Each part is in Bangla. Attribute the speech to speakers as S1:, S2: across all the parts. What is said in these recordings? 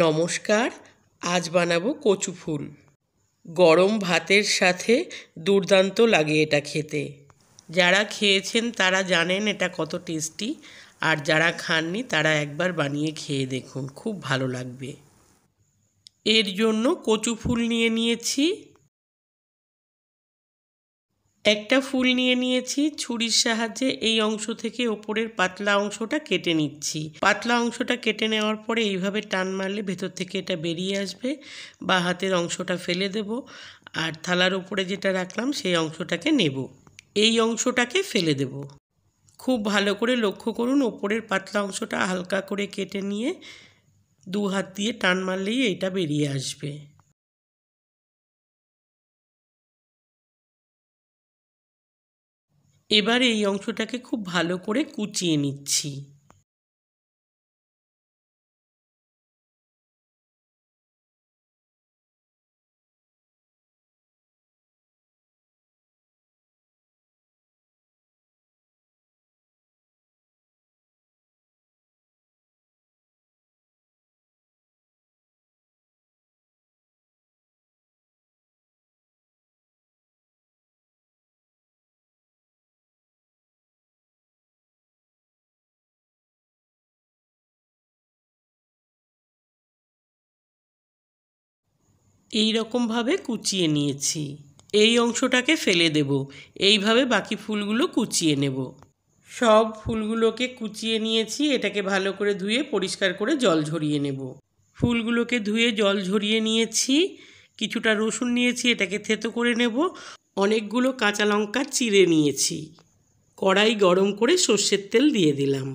S1: নমস্কার আজ বানাবো কচু ফুল গরম ভাতের সাথে দুর্দান্ত লাগে এটা খেতে যারা খেয়েছেন তারা জানেন এটা কত টেস্টি আর যারা খাননি তারা একবার বানিয়ে খেয়ে দেখুন খুব ভালো লাগবে এর জন্য কচু ফুল নিয়ে নিয়েছি একটা ফুল নিয়ে নিয়েছি ছুরির সাহায্যে এই অংশ থেকে ওপরের পাতলা অংশটা কেটে নিচ্ছি পাতলা অংশটা কেটে নেওয়ার পরে এইভাবে টান মারলে ভেতর থেকে এটা বেরিয়ে আসবে বা হাতের অংশটা ফেলে দেব আর থালার ওপরে যেটা রাখলাম সেই অংশটাকে নেব এই অংশটাকে ফেলে দেব খুব ভালো করে লক্ষ্য করুন ওপরের পাতলা অংশটা হালকা করে কেটে নিয়ে দু
S2: হাত দিয়ে টান মারলেই এটা বেরিয়ে আসবে এবার এই অংশটাকে খুব ভালো করে কুচিয়ে নিচ্ছি এই রকমভাবে কুচিয়ে নিয়েছি
S1: এই অংশটাকে ফেলে দেব এইভাবে বাকি ফুলগুলো কুচিয়ে নেব সব ফুলগুলোকে কুচিয়ে নিয়েছি এটাকে ভালো করে ধুয়ে পরিষ্কার করে জল ঝরিয়ে নেব ফুলগুলোকে ধুয়ে জল ঝরিয়ে নিয়েছি কিছুটা রসুন নিয়েছি এটাকে থেতো করে নেব অনেকগুলো কাঁচা লঙ্কা চিড়ে নিয়েছি কড়াই গরম করে সর্ষের তেল দিয়ে দিলাম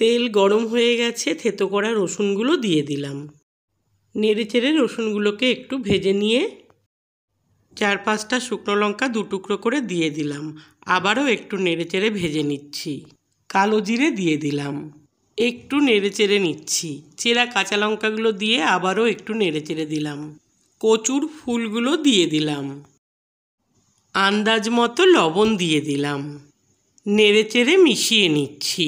S1: তেল গরম হয়ে গেছে থেতো করা রসুনগুলো দিয়ে দিলাম নেড়ে চেড়ে রসুনগুলোকে একটু ভেজে নিয়ে চার পাঁচটা শুকনো লঙ্কা দু টুকরো করে দিয়ে দিলাম আবারও একটু নেড়ে চেড়ে ভেজে নিচ্ছি কালো জিরে দিয়ে দিলাম একটু নেড়ে চেড়ে নিচ্ছি চেরা কাঁচা লঙ্কাগুলো দিয়ে আবারও একটু নেড়ে চেড়ে দিলাম কচুর ফুলগুলো দিয়ে দিলাম
S2: আন্দাজ মতো লবণ দিয়ে দিলাম নেড়ে চেড়ে মিশিয়ে নিচ্ছি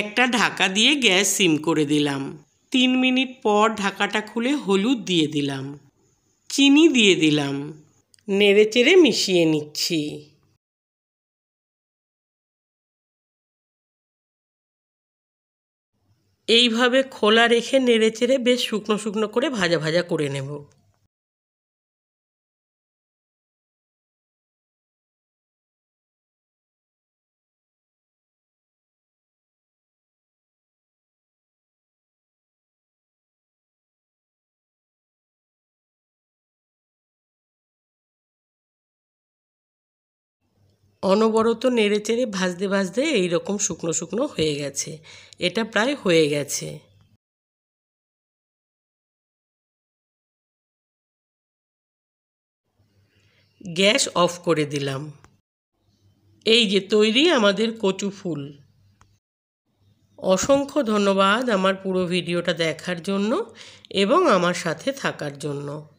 S3: একটা
S1: ঢাকা দিয়ে গ্যাস সিম করে দিলাম তিন মিনিট পর ঢাকাটা খুলে হলুদ
S2: দিয়ে দিলাম চিনি দিয়ে দিলাম নেড়েচেড়ে মিশিয়ে নিচ্ছি এইভাবে খোলা রেখে নেড়েচেড়ে বেশ শুকনো শুকনো করে ভাজা ভাজা করে নেব অনবরত নেড়ে চেড়ে ভাজতে ভাজতে এইরকম শুকনো শুকনো হয়ে গেছে এটা প্রায় হয়ে গেছে গ্যাস অফ করে দিলাম
S1: এই যে তৈরি আমাদের কচু ফুল অসংখ্য ধন্যবাদ আমার পুরো ভিডিওটা দেখার জন্য এবং আমার সাথে
S3: থাকার জন্য